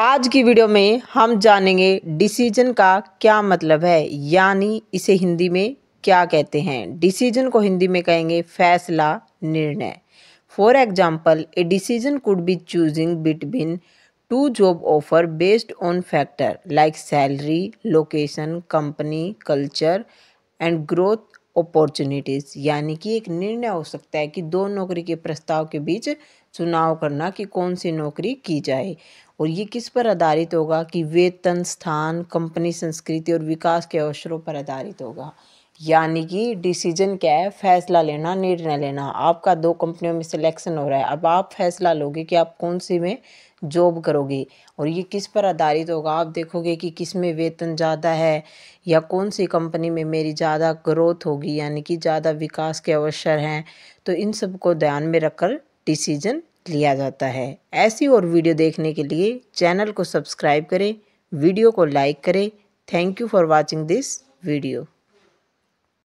आज की वीडियो में हम जानेंगे डिसीजन का क्या मतलब है यानी इसे हिंदी में क्या कहते हैं डिसीजन को हिंदी में कहेंगे फैसला निर्णय for example a decision could be choosing between two job offer based on factor like salary location company culture and growth opportunities यानी कि एक निर्णय हो सकता है कि दो नौकरी के प्रस्ताव के बीच चुनाव करना कि कौन सी नौकरी की जाए और ये किस पर आधारित होगा कि वेतन स्थान कंपनी संस्कृति और विकास के अवसरों पर आधारित होगा यानी कि डिसीजन क्या है फैसला लेना निर्णय लेना आपका दो कंपनियों में सिलेक्शन हो रहा है अब आप फैसला लोगे कि आप कौन सी में जॉब करोगे और ये किस पर आधारित होगा आप देखोगे कि किस में वेतन ज़्यादा है या कौन सी कंपनी में मेरी ज़्यादा ग्रोथ होगी यानी कि ज़्यादा विकास के अवसर हैं तो इन सब को ध्यान में रखकर डिसीजन लिया जाता है ऐसी और वीडियो देखने के लिए चैनल को सब्सक्राइब करें वीडियो को लाइक करें thank you for watching this video